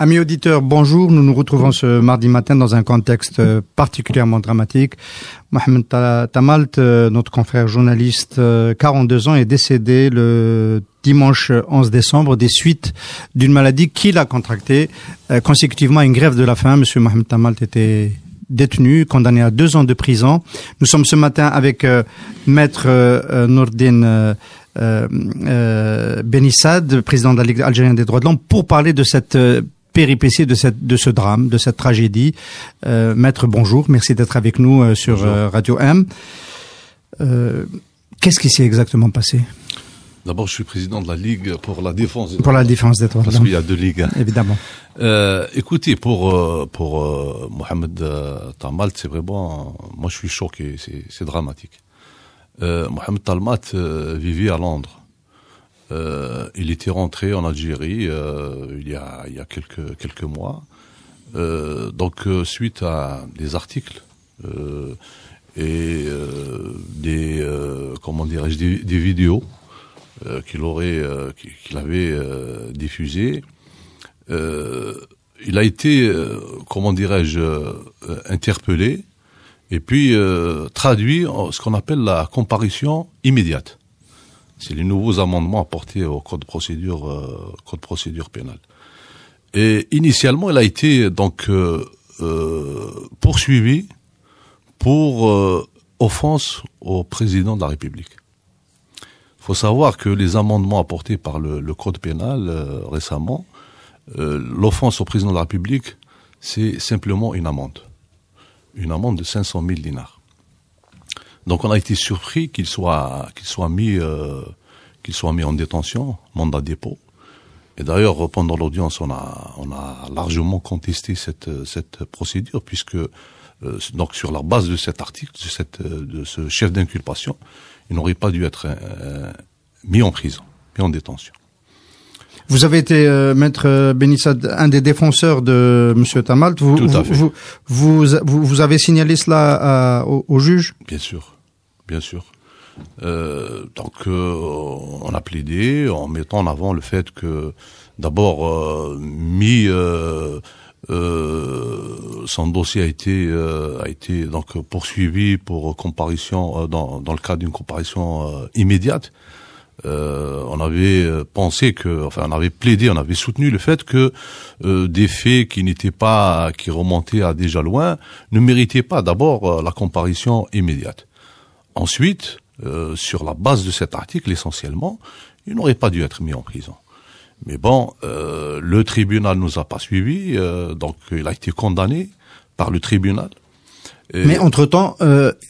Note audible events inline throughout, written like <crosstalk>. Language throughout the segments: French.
Amis auditeurs, bonjour. Nous nous retrouvons ce mardi matin dans un contexte euh, particulièrement dramatique. Mohamed Tamalt, euh, notre confrère journaliste, 42 euh, ans, est décédé le dimanche 11 décembre des suites d'une maladie qu'il a contractée consécutivement à une grève de la faim. Monsieur Mohamed Tamalt était détenu, condamné à deux ans de prison. Nous sommes ce matin avec maître Nordin Benissad, président de la Ligue algérienne des droits de l'homme, pour parler de cette péripéties de, cette, de ce drame, de cette tragédie. Euh, Maître, bonjour, merci d'être avec nous euh, sur euh, Radio M. Qu'est-ce qui s'est exactement passé D'abord, je suis président de la Ligue pour la défense. Pour la défense des droits de Parce qu'il y a deux ligues. Hein. Évidemment. écoutez, pour pour Mohamed Talmat, c'est vraiment, moi je suis choqué, c'est dramatique. Mohamed Talmat vivait à Londres. Euh, il était rentré en Algérie euh, il, y a, il y quelques, quelques mois. Euh, donc suite à des articles et des comment dirais-je des, vidéos qu'il aurait qu'il avait diffusées, il a été comment dirais-je interpellé et puis traduit en ce qu'on appelle la comparution immédiate. C'est les nouveaux amendements apportés au code procédure, euh, code procédure pénale. Et initialement, elle a été donc euh, euh, poursuivie pour offense au président de la République. Il faut savoir que les amendements apportés par le, code pénal récemment, l'offense au président de la République, c'est simplement une amende. Une amende de 500 000 dinars. Donc on a été surpris qu'il soit, qu'il soit mis qu'il soit mis en détention, mandat dépôt. Et d'ailleurs, pendant l'audience, on a, on a largement contesté cette, cette procédure, puisque euh, donc sur la base de cet article, de, cette, de ce chef d'inculpation, il n'aurait pas dû être euh, mis en prison, mis en détention. Vous avez été, euh, maître Benissad, un des défenseurs de Monsieur Tamalt. Vous, Tout à fait. Vous, vous, avez signalé cela au, juge Bien sûr, bien sûr. Euh, donc euh, on a plaidé en mettant en avant le fait que d'abord euh, mis euh, euh, son dossier a été a été donc poursuivi pour comparution dans dans le cadre d'une comparution immédiate. on avait pensé que, enfin, on avait plaidé, on avait soutenu le fait que des faits qui n'étaient pas, qui remontaient à déjà loin, ne méritaient pas d'abord la comparution immédiate. Ensuite, euh, sur la base de cet article essentiellement, il n'aurait pas dû être mis en prison. Mais bon, euh, le tribunal nous a pas suivis, euh, donc il a été condamné par le tribunal. Mais entre-temps,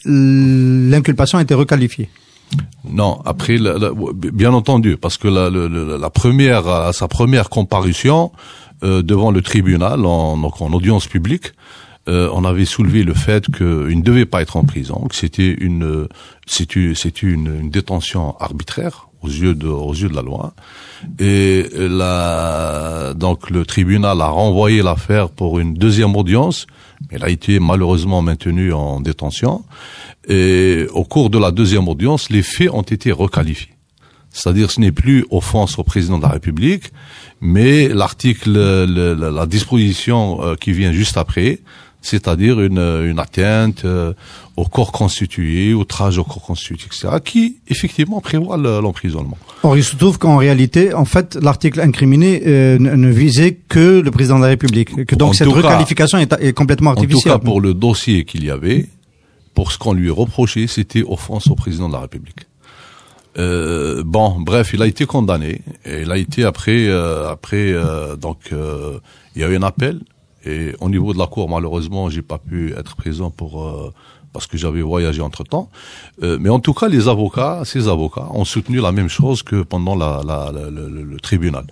l'inculpation a été requalifiée. Non, après, bien entendu, parce que la, première, sa première comparution devant le tribunal, en, en audience publique, euh, on avait soulevé le fait qu'il ne devait pas être en prison, que c'était une, c'est une, détention arbitraire aux yeux de, aux yeux de la loi. Et donc le tribunal a renvoyé l'affaire pour une deuxième audience. Elle a été malheureusement maintenue en détention. Et au cours de la deuxième audience, les faits ont été requalifiés. C'est-à-dire ce n'est plus offense au président de la République, mais l'article, la disposition euh, qui vient juste après, c'est-à-dire une, une atteinte euh, au corps constitué, outrage au corps constitué, etc., qui effectivement prévoit l'emprisonnement. Or, il se trouve qu'en réalité, en fait, l'article incriminé euh, ne visait que le président de la République. donc cette requalification est, complètement artificielle. En tout cas, pour le dossier qu'il y avait, pour ce qu'on lui reprochait, c'était offense au président de la République. Euh, bon, bref, il a été condamné. Et il a été après, euh, après, donc, il y a eu un appel. Et au niveau de la cour, malheureusement, j'ai pas pu être présent pour euh, parce que j'avais voyagé entre temps. Euh, mais en tout cas, les avocats, ces avocats, ont soutenu la même chose que pendant la, la, le, tribunal.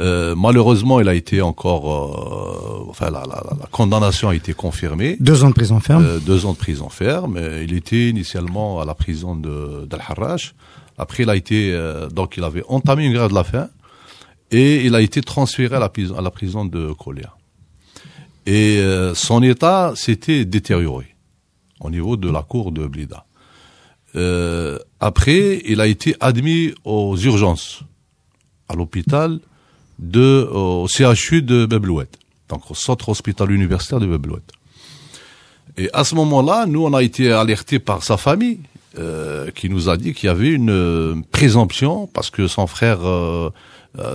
Euh, malheureusement, il a été encore, euh, enfin, la, condamnation a été confirmée. Deux ans de prison ferme. deux ans de prison ferme. Il était initialement à la prison de dal harraj Après, il a été, donc, il avait entamé une grève de la faim et il a été transféré à la prison, à la prison de Coléa. Et euh, son état s'était détérioré au niveau de la cour de Blida. Euh, après, il a été admis aux urgences, à l'hôpital, de, au CHU de Beblouet, donc au centre hospital universitaire de Beblouet. Et à ce moment-là, nous, on a été alertés par sa famille, euh, qui nous a dit qu'il y avait une présomption, parce que son frère,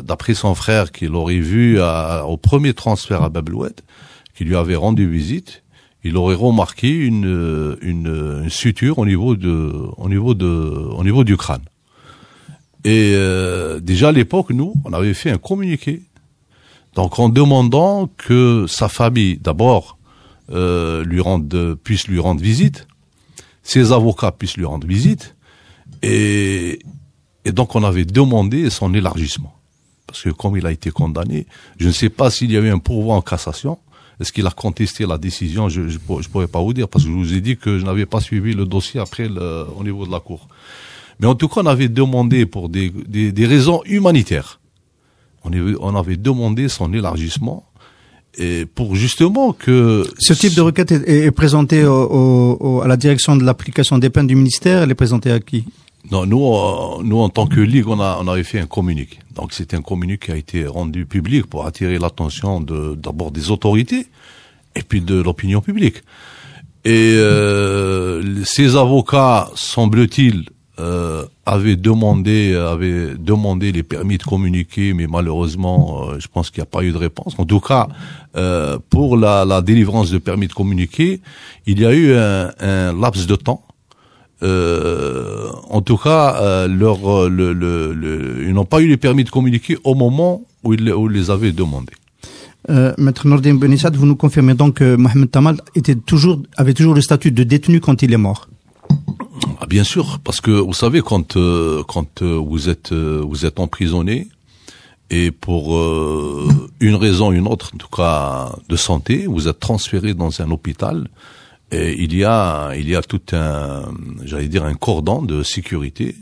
d'après son frère, qu'il aurait vu au premier transfert à Beblouet, qui lui avait rendu visite, il aurait remarqué une, euh, euh, une, suture au niveau, de, au, niveau de, au niveau du crâne. Et euh, déjà à l'époque, nous, on avait fait un communiqué. Donc en demandant que sa famille, d'abord, lui rende, puisse lui rendre visite, ses avocats puissent lui rendre visite, et, et donc on avait demandé son élargissement. Parce que comme il a été condamné, je ne sais pas s'il y avait un pourvoi en cassation, est-ce qu'il a contesté la décision Je ne pourrais, pas vous dire parce que je vous ai dit que je n'avais pas suivi le dossier après le, au niveau de la Cour. Mais en tout cas, on avait demandé pour des, des, des raisons humanitaires. On avait, on avait demandé son élargissement et pour justement que ce type de requête est, présenté à la direction de l'application des peines du ministère. Elle est présentée à qui non, nous, euh, nous, en tant que ligue, on, a, on avait fait un communiqué. Donc, c'était un communiqué qui a été rendu public pour attirer l'attention de, d'abord des autorités et puis de l'opinion publique. Et euh, ces avocats, semble-t-il, euh, avaient demandé, avaient demandé les permis de communiquer, mais malheureusement, euh, je pense qu'il n'y a pas eu de réponse. En tout cas, pour la, délivrance de permis de communiquer, il y a eu un laps de temps euh, en tout cas, euh, leur, euh, le, le, ils n'ont pas eu les permis de communiquer au moment où ils, les avaient demandés. Euh, Maître Nordin Benissad, vous nous confirmez donc que Mohamed Tamal était toujours, avait toujours le statut de détenu quand il est mort ah, Bien sûr, parce que vous savez, quand, quand vous, êtes, vous êtes emprisonné, et pour une raison ou une autre, en tout cas de santé, vous êtes transféré dans un hôpital, et il y a, il y a tout un, j'allais dire, un cordon de sécurité.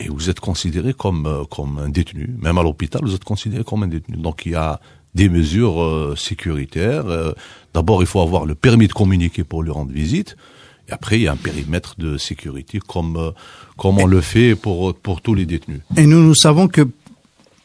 Et vous êtes considéré comme, euh, comme un détenu. Même à l'hôpital, vous êtes considéré comme un détenu. Donc il y a des mesures euh, sécuritaires. Euh, d'abord, il faut avoir le permis de communiquer pour lui rendre visite. Et après, il y a un périmètre de sécurité comme, comme on le fait pour, pour tous les détenus. Et nous, nous savons que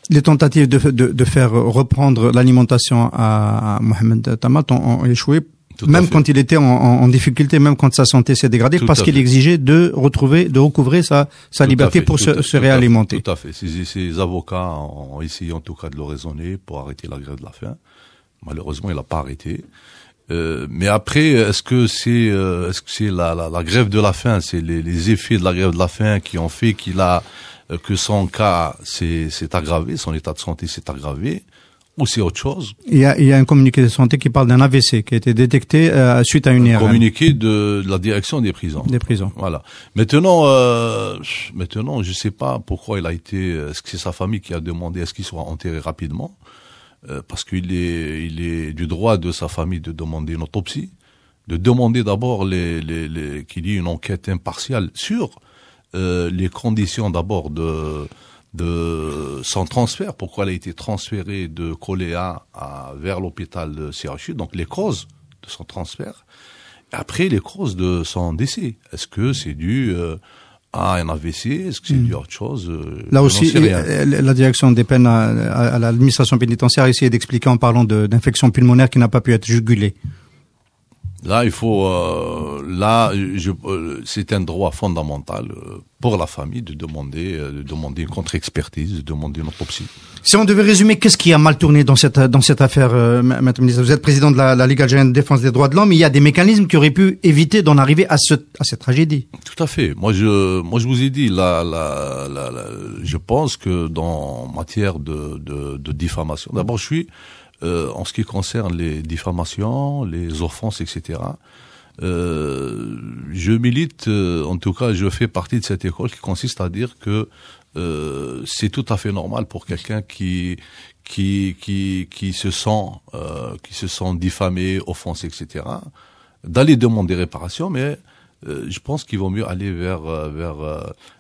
les tentatives de, de, de faire reprendre l'alimentation à, Mohamed Tamat ont, ont échoué même quand il était en, difficulté, même quand sa santé s'est dégradée, parce qu'il exigeait de retrouver, de recouvrer sa, sa liberté pour se, réalimenter. Tout à fait. Ses, avocats ont essayé en tout cas de le raisonner pour arrêter la grève de la faim. Malheureusement, il n'a pas arrêté. Euh, mais après, est-ce que c'est euh, est-ce que c'est la, la, grève de la faim, c'est les, effets de la grève de la faim qui ont fait qu'il a euh, que son cas s'est aggravé, son état de santé s'est aggravé ou c'est autre chose il y, a, il y, a, un communiqué de santé qui parle d'un AVC qui a été détecté euh, suite à une un communiqué de, la direction des prisons. Des prisons. Voilà. Maintenant, euh, maintenant, je sais pas pourquoi il a été. Est-ce que c'est sa famille qui a demandé à ce qu'il soit enterré rapidement euh, Parce qu'il est, il est du droit de sa famille de demander une autopsie, de demander d'abord les, les, les qu'il y ait une enquête impartiale sur euh, les conditions d'abord de de son transfert, pourquoi elle a été transférée de Coléa à, vers l'hôpital de CHU, donc les causes de son transfert, après les causes de son décès. Est-ce que c'est dû euh, à un AVC Est-ce que c'est dû à autre chose euh, Là aussi, la direction des peines à, l'administration pénitentiaire a essayé d'expliquer en parlant d'infection pulmonaire qui n'a pas pu être jugulée. Là, il faut. Euh, là, c'est un droit fondamental pour la famille de demander, euh, de demander une contre-expertise, de demander une autopsie. Si on devait résumer, qu'est-ce qui a mal tourné dans cette, dans cette affaire, euh, M. Madame Ministre Vous êtes président de la, Ligue algérienne de défense des droits de l'homme. Il y a des mécanismes qui auraient pu éviter d'en arriver à, ce, à cette tragédie. Tout à fait. Moi, je, moi, je vous ai dit, la, la, je pense que dans matière de, de, diffamation, d'abord, je suis, euh, en ce qui concerne les diffamations, les offenses, etc., euh, je milite, euh, en tout cas, je fais partie de cette école qui consiste à dire que euh, c'est tout à fait normal pour quelqu'un qui qui qui qui se sent euh, qui se sent diffamé, offensé, etc. d'aller demander réparation, mais euh, je pense qu'il vaut mieux aller vers vers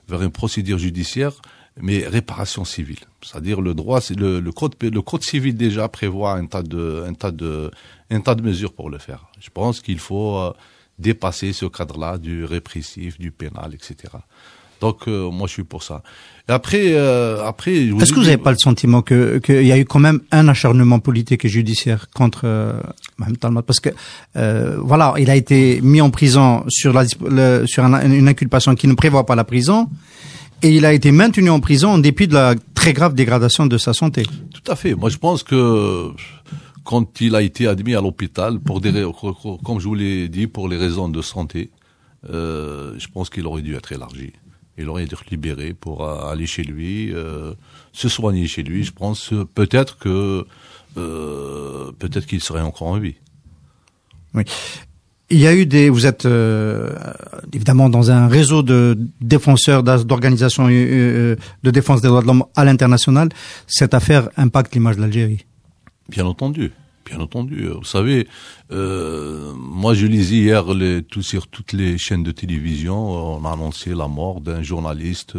vers une procédure judiciaire mais réparation civile. C'est-à-dire le droit, le, le, code, le code civil déjà prévoit un tas de, un tas de, un tas de mesures pour le faire. Je pense qu'il faut euh, dépasser ce cadre-là du répressif, du pénal, etc. Donc euh, moi je suis pour ça. Et après, euh, après. Est-ce que vous n'avez pas le sentiment que qu'il y a eu quand même un acharnement politique et judiciaire contre Mohamed Talmat parce que voilà, il a été mis en prison sur la sur une inculpation qui ne prévoit pas la prison et il a été maintenu en prison en dépit de la très grave dégradation de sa santé. Tout à fait. Moi, je pense que quand il a été admis à l'hôpital pour des comme je vous l'ai dit pour les raisons de santé, euh, je pense qu'il aurait dû être élargi. Il aurait dû être libéré pour euh, aller chez lui, euh, se soigner chez lui. Je pense peut-être que peut-être qu'il serait encore en vie. Oui. Il y a eu des, vous êtes euh, évidemment dans un réseau de défenseurs d'organisations euh, euh, de défense des droits de l'homme à l'international. Cette affaire impacte l'image de l'Algérie. Bien entendu, bien entendu. Vous savez, moi je lisais hier les, sur toutes les chaînes de télévision, on a annoncé la mort d'un journaliste,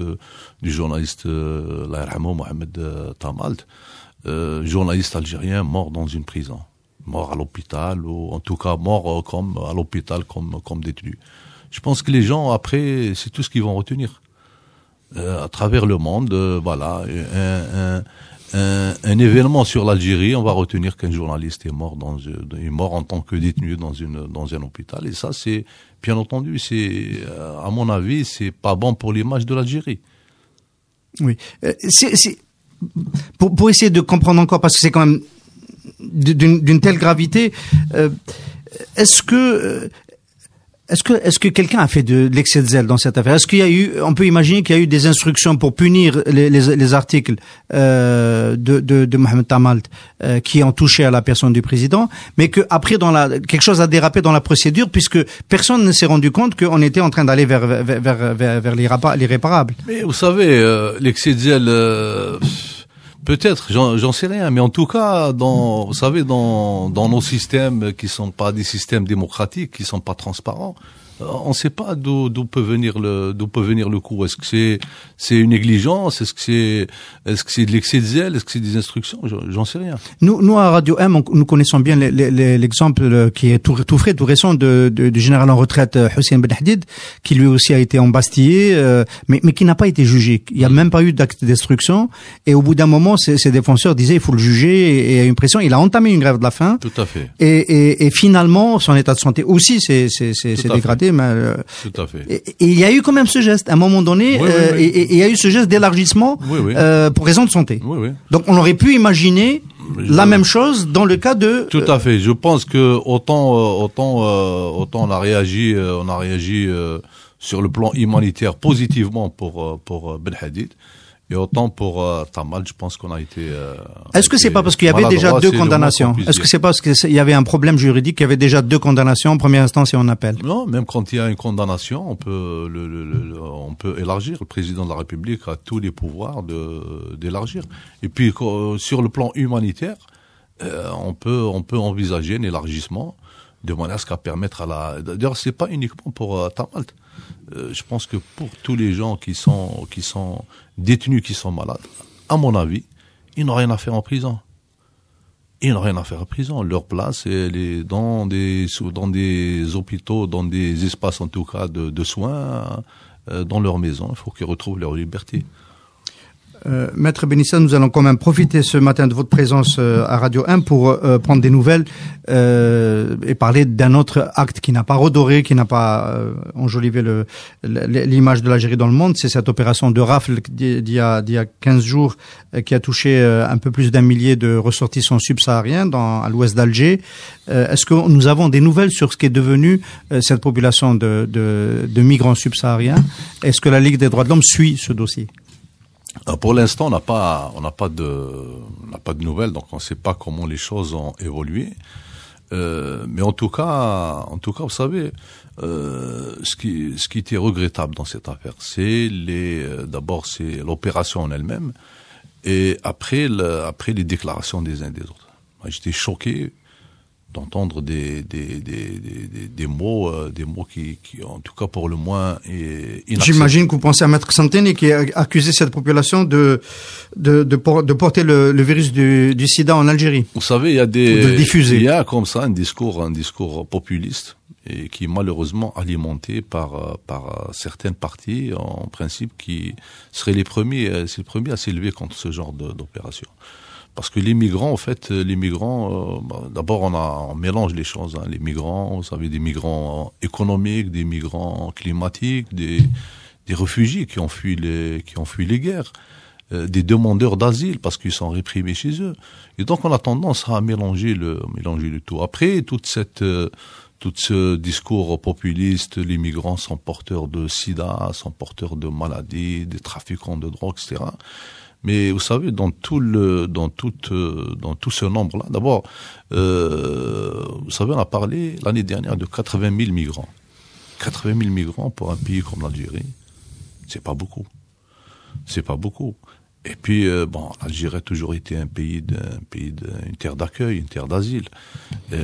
du journaliste euh, Mohamed Tamalt, journaliste algérien mort dans une prison mort à l'hôpital, ou en tout cas mort euh, comme, à l'hôpital comme, comme détenu Je pense que les gens, après, c'est tout ce qu'ils vont retenir. Euh, à travers le monde, euh, voilà, un, un, événement sur l'Algérie, on va retenir qu'un journaliste est mort dans est mort en tant que détenu dans une dans un hôpital et ça c'est bien entendu c'est à mon avis c'est pas bon pour l'image de l'Algérie. Oui, c'est pour pour essayer de comprendre encore parce que c'est quand même d'une telle gravité. Euh, est-ce que euh, est-ce que est-ce que quelqu'un a fait de, l'excès de zèle dans cette affaire Est-ce qu'il y a eu on peut imaginer qu'il y a eu des instructions pour punir les, les, les articles euh, de, de, de Mohamed Tamalt euh, qui ont touché à la personne du président, mais que après dans la quelque chose a dérapé dans la procédure puisque personne ne s'est rendu compte qu'on était en train d'aller vers vers, vers vers, l'irréparable. Mais vous savez, euh, l'excès de zèle Peut-être, j'en sais rien, mais en tout cas, dans, vous savez, dans, dans nos systèmes qui sont pas des systèmes démocratiques, qui sont pas transparents, on ne sait pas d'où peut venir le d'où peut venir le coup. Est-ce que c'est c'est une négligence Est-ce que c'est est-ce que c'est de l'excès de zèle Est-ce que c'est des instructions J'en sais rien. Nous, nous à Radio M, on, nous connaissons bien l'exemple euh, qui est tout, tout, frais, tout récent de, de, du général en retraite euh, Hussein Ben Hadid, qui lui aussi a été embastillé, euh, mais, mais qui n'a pas été jugé. Il n'y a mm. même pas eu d'acte d'instruction. Et au bout d'un moment, ses, ses, défenseurs disaient il faut le juger et, à une pression. Il a entamé une grève de la faim. Tout à fait. Et, et, et finalement, son état de santé aussi s'est dégradé. Mais, euh, Tout à fait. Et, il y a eu quand même ce geste. À un moment donné, euh, Et, il y a eu ce geste d'élargissement euh, pour raison de santé. Donc on aurait pu imaginer la même chose dans le cas de. Tout à fait. Je pense que autant autant autant on a réagi on a réagi sur le plan humanitaire positivement pour pour Ben Hadid. Et autant pour euh, Tamal, je pense qu'on a été. Euh, Est-ce que c'est pas parce qu'il y avait déjà deux condamnations Est-ce que c'est parce qu'il y avait un problème juridique, qu'il y avait déjà deux condamnations en première instance et on appelle Non, même quand il y a une condamnation, on peut, le, on peut élargir. Le président de la République a tous les pouvoirs d'élargir. Et puis euh, sur le plan humanitaire, euh, on peut, on peut envisager un élargissement de manière à permettre à la. D'ailleurs, c'est pas uniquement pour Tamal. Euh, je pense que pour tous les gens qui sont, qui sont détenus, qui sont malades, à mon avis, ils n'ont rien à faire en prison. Ils n'ont rien à faire en prison. Leur place, elle est dans des, dans des hôpitaux, dans des espaces en tout cas de, soins, euh, dans leur maison. Il faut qu'ils retrouvent leur liberté. Euh, Maître Benissa, nous allons quand même profiter ce matin de votre présence euh, à Radio 1 pour euh, prendre des nouvelles et parler d'un autre acte qui n'a pas redoré, qui n'a pas enjolivé l'image de l'Algérie dans le monde. C'est cette opération de rafle d'il y, a, y 15 jours qui a touché un peu plus d'un millier de ressortissants subsahariens dans, à l'ouest d'Alger. Est-ce que nous avons des nouvelles sur ce qui est devenu cette population de migrants subsahariens Est-ce que la Ligue des droits de l'homme suit ce dossier euh, pour l'instant, on n'a pas, on n'a pas de, n'a pas de nouvelles, donc on ne sait pas comment les choses ont évolué. Euh, mais en tout cas, en tout cas, vous savez, euh, ce qui, ce qui était regrettable dans cette affaire, c'est les, euh, d'abord, c'est l'opération en elle-même, et après, le, après les déclarations des uns et des autres. J'étais choqué d'entendre des, des, des, des, des mots, des mots euh, qui, en tout cas pour le moins, J'imagine que vous pensez à Maître Santini qui a accusé cette population de, de, de, porter le, virus du, sida en Algérie. Vous savez, il y a des... Il comme ça un discours, un discours populiste et qui est malheureusement alimenté par, par certaines parties, en principe, qui seraient les premiers, euh, c'est le premier à s'élever contre ce genre d'opération. Parce que les migrants, en fait, euh, les migrants, euh, bah, d'abord on, a, mélange les choses. Hein. Les migrants, vous savez, des migrants euh, économiques, des migrants climatiques, des, des réfugiés qui ont fui les, qui ont fui les guerres, des demandeurs d'asile parce qu'ils sont réprimés chez eux. Et donc on a tendance à mélanger le, mélanger le tout. Après, toute cette tout ce discours populiste, les migrants sont porteurs de sida, sont porteurs de maladies, des trafiquants de drogue, etc. Mais vous savez, dans tout le, dans tout, euh, dans tout ce nombre-là, d'abord, euh, vous savez, on a parlé l'année dernière de 80 000 migrants. 80 000 migrants pour un pays comme l'Algérie, c'est pas beaucoup. C'est pas beaucoup. Et puis, euh, bon, l'Algérie a toujours été un pays, d'un pays terre d'accueil, une terre d'asile.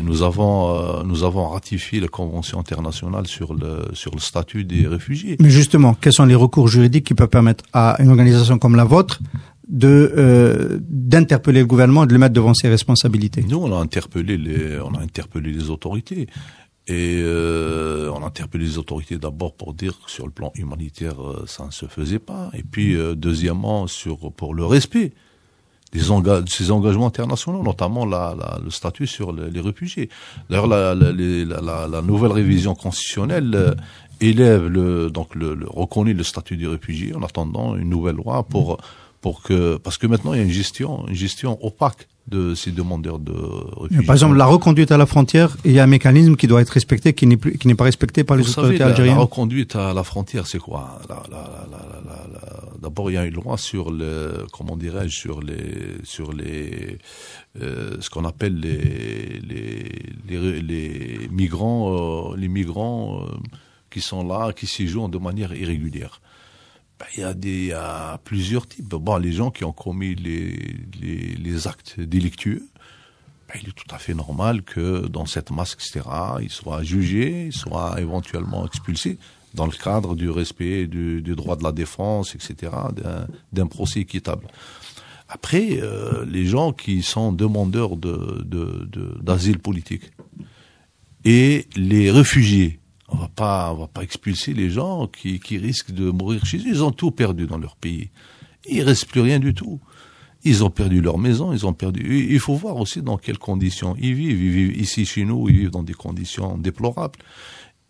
Nous avons, nous avons ratifié la Convention internationale sur le, sur le statut des réfugiés. Mais justement, quels sont les recours juridiques qui peuvent permettre à une organisation comme la vôtre de euh, d'interpeller le gouvernement, et de le mettre devant ses responsabilités. Nous, on a interpellé les, on a interpellé les autorités. Et euh, on a interpellé les autorités d'abord pour dire que sur le plan humanitaire, euh, ça ne se faisait pas. Et puis, deuxièmement, sur pour le respect des ces engagements internationaux, notamment le statut sur les, réfugiés. D'ailleurs, la, nouvelle révision constitutionnelle élève le, donc le, le reconnaît le statut des réfugiés en attendant une nouvelle loi pour parce que maintenant il y a une gestion, une gestion opaque de ces demandeurs de réfugiés. Par exemple, la reconduite à la frontière, il y a un mécanisme qui doit être respecté, qui n'est qui n'est pas respecté par les autorités algériennes. La, reconduite à la frontière, c'est quoi D'abord, il y a une loi sur le, comment dirais-je, sur les, sur les, euh, ce qu'on appelle les, les, les, migrants, les migrants euh, euh, qui sont là, qui s'y jouent de manière irrégulière. Bah, il y a des il plusieurs types. Bon, les gens qui ont commis les, les, actes délictueux, bah, il est tout à fait normal que dans cette masse, etc., ils soient jugés, ils soient éventuellement expulsés dans le cadre du respect du, droit de la défense, etc., d'un procès équitable. Après, euh, les gens qui sont demandeurs d'asile de, de, politique et les réfugiés on va pas, on va pas expulser les gens qui, qui risquent de mourir chez eux. Ils ont tout perdu dans leur pays. Il reste plus rien du tout. Ils ont perdu leur maison, ils ont perdu. Il faut voir aussi dans quelles conditions ils vivent. Ils vivent ici chez nous, ils vivent dans des conditions déplorables.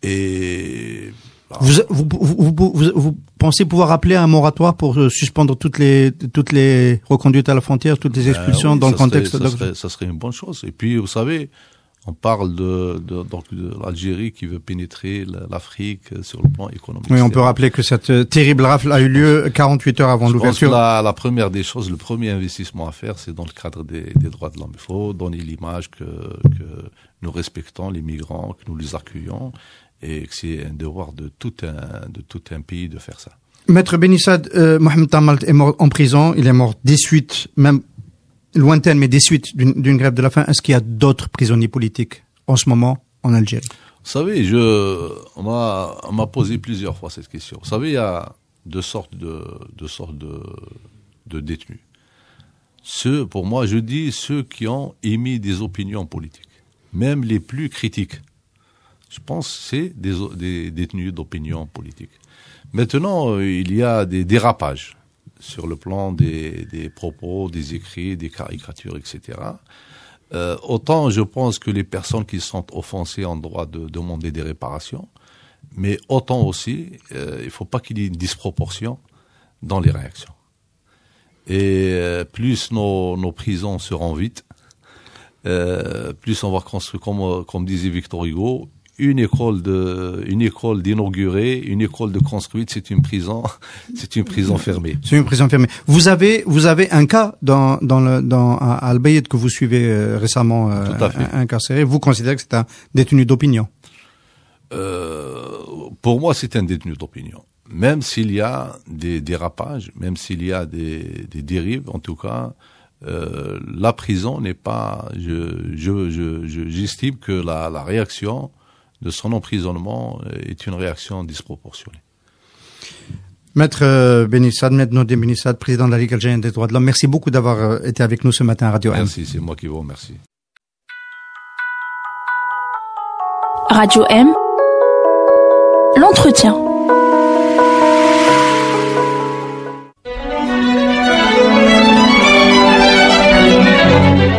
Et bah, vous, vous, vous, vous, pensez pouvoir appeler un moratoire pour euh, suspendre toutes les, toutes les reconduites à la frontière, toutes les ben expulsions dans le contexte ça, serait, ça serait une bonne chose. Et puis, vous savez, on parle de, donc de l'Algérie qui veut pénétrer l'Afrique sur le plan économique. Oui, on peut rappeler que cette euh, terrible rafle a eu lieu 48 heures avant l'ouverture. La, la première des choses, le premier investissement à faire, c'est dans le cadre des, droits de l'homme. Il faut donner l'image que, nous respectons les migrants, que nous les accueillons, et que c'est un devoir de tout un de tout un pays de faire ça. Maître Benissad, euh, Mohamed Tamalt est mort en prison. Il est mort suites même lointaine mais des suites d'une grève de la faim, est-ce qu'il y a d'autres prisonniers politiques en ce moment en Algérie Vous savez, je, on m'a posé plusieurs fois cette question. Vous savez, il y a deux sortes de, sortes de, détenus. Ceux, pour moi, je dis ceux qui ont émis des opinions politiques, même les plus critiques. Je pense que c'est des, des détenus d'opinion politiques. Maintenant, euh, il y a des dérapages sur le plan des, des propos, des écrits, des caricatures, etc. Euh, autant je pense que les personnes qui sont offensées ont droit de demander des réparations, mais autant aussi, euh, il ne faut pas qu'il y ait une disproportion dans les réactions. Et euh, plus nos, nos, prisons seront vite, plus on va construire, comme, comme disait Victor Hugo, une école de, une école d'inaugurée, une école de construite, c'est une prison, <laughs> c'est une prison fermée. C'est une prison fermée. Vous avez, vous avez un cas dans, dans le, dans, à Al que vous suivez euh, récemment, euh, incarcéré. Vous considérez que c'est un détenu d'opinion? Euh, pour moi, c'est un détenu d'opinion. Même s'il y a des dérapages, même s'il y a des, des, dérives, en tout cas, euh, la prison n'est pas. Je je, je, j'estime que la, la réaction de son emprisonnement euh, est une réaction disproportionnée. Maître euh, Benissad, Maître Benissad, président de la Ligue algérienne des droits de l'homme, merci beaucoup d'avoir euh, été avec nous ce matin à Radio M. Merci, c'est moi qui vous remercie. Radio M, l'entretien.